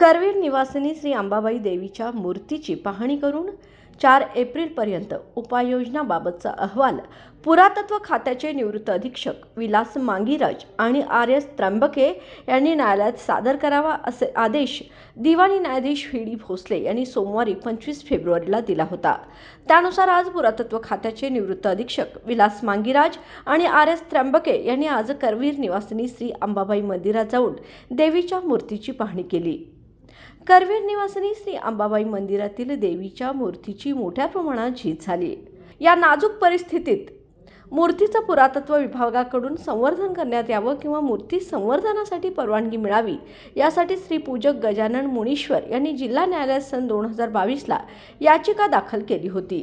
करवीर निवासिनी श्री अंबाबाई देवीच्या मूर्तीची पाहणी करून चार एप्रिलपर्यंत उपाययोजनाबाबतचा अहवाल पुरातत्व खात्याचे निवृत्त अधीक्षक विलास मांगीराज आणि आर एस त्र्यंबके यांनी न्यायालयात सादर करावा असे आदेश दिवाणी न्यायाधीश व्ही डी भोसले यांनी सोमवारी पंचवीस फेब्रुवारीला दिला होता त्यानुसार आज पुरातत्व खात्याचे निवृत्त अधीक्षक विलास मांगीराज आणि आर एस त्र्यंबके यांनी आज करवीर निवासिनी श्री अंबाबाई मंदिरात जाऊन देवीच्या मूर्तीची पाहणी केली करवीर निवासनी श्री अंबाबाई मंदिरातील देवीच्या मूर्तीची मोठ्या प्रमाणात झीज झाली या नाजूक परिस्थितीत मूर्तीचं पुरातत्व विभागाकडून संवर्धन करण्यात यावं किंवा मूर्ती संवर्धनासाठी परवानगी मिळावी यासाठी श्री पूजक गजानन मुनीश्वर यांनी जिल्हा न्यायालयात सन दोन हजार बावीसला याचिका दाखल केली होती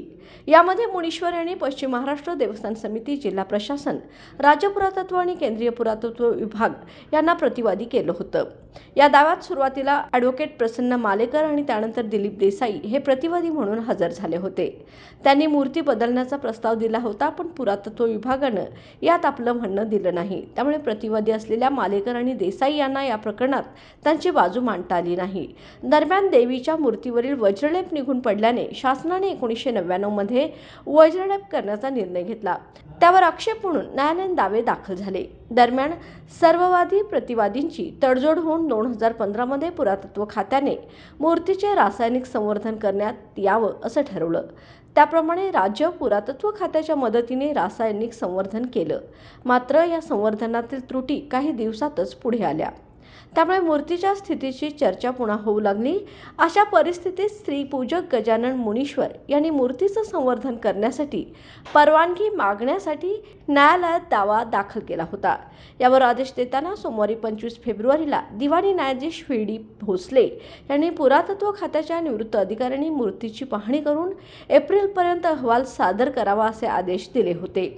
यामध्ये मुनीश्वर यांनी पश्चिम महाराष्ट्र देवस्थान समिती जिल्हा प्रशासन राज्य पुरातत्व आणि केंद्रीय पुरातत्व विभाग यांना प्रतिवादी केलं होतं या दाव्यात सुरुवातीला ॲडव्होकेट प्रसन्न मालेकर आणि त्यानंतर दिलीप देसाई हे प्रतिवादी म्हणून हजर झाले होते त्यांनी मूर्ती बदलण्याचा प्रस्ताव दिला होता पण पुरातत्व विभागानं यात आपलं म्हणणं दिलं नाही त्यामुळे प्रतिवादी असलेल्या मालेकर आणि देसाई यांना या प्रकरणात त्यांची बाजू मांडता आली नाही दरम्यान देवीच्या मूर्तीवरील वज्रलेप निघून पडल्याने शासनाने एकोणीसशे नव्याण्णवमध्ये वज्रलेप करण्याचा निर्णय घेतला त्यावर आक्षेप म्हणून न्यायालयीन दावे दाखल झाले दरम्यान सर्ववादी प्रतिवादींची तडजोड होऊन दोन हजार पंधरामध्ये पुरातत्व खात्याने मूर्तीचे रासायनिक संवर्धन करण्यात यावं असं ठरवलं त्याप्रमाणे राज्य पुरातत्व खात्याच्या मदतीने रासायनिक संवर्धन केलं मात्र या संवर्धनातील त्रुटी काही दिवसातच पुढे आल्या त्यामुळे मूर्तीच्या स्थितीची चर्चा पुन्हा होऊ लागली अशा परिस्थितीत स्त्रीपूजक गजानन मुनीश्वर यांनी मूर्तीचं संवर्धन करण्यासाठी परवानगी मागण्यासाठी न्यायालयात दावा दाखल केला होता यावर आदेश देताना सोमवारी पंचवीस फेब्रुवारीला दिवाणी न्यायाधीश व्ही भोसले यांनी पुरातत्व खात्याच्या निवृत्त अधिकाऱ्यांनी मूर्तीची पाहणी करून एप्रिलपर्यंत अहवाल सादर करावा असे आदेश दिले होते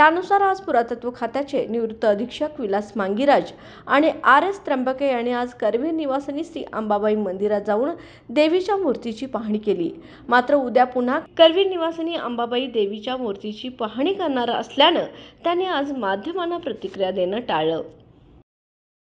त्यानुसार आज पुरातत्व खात्याचे निवृत्त अधीक्षक विलास मांगीराज आणि आर एस त्र्यंबके यांनी आज करवीर निवासिनी श्री अंबाबाई मंदिरात जाऊन देवीच्या मूर्तीची पाहणी केली मात्र उद्या पुन्हा करवीर निवासिनी अंबाबाई देवीच्या मूर्तीची पाहणी करणार असल्यानं त्यांनी आज माध्यमांना प्रतिक्रिया देणं टाळलं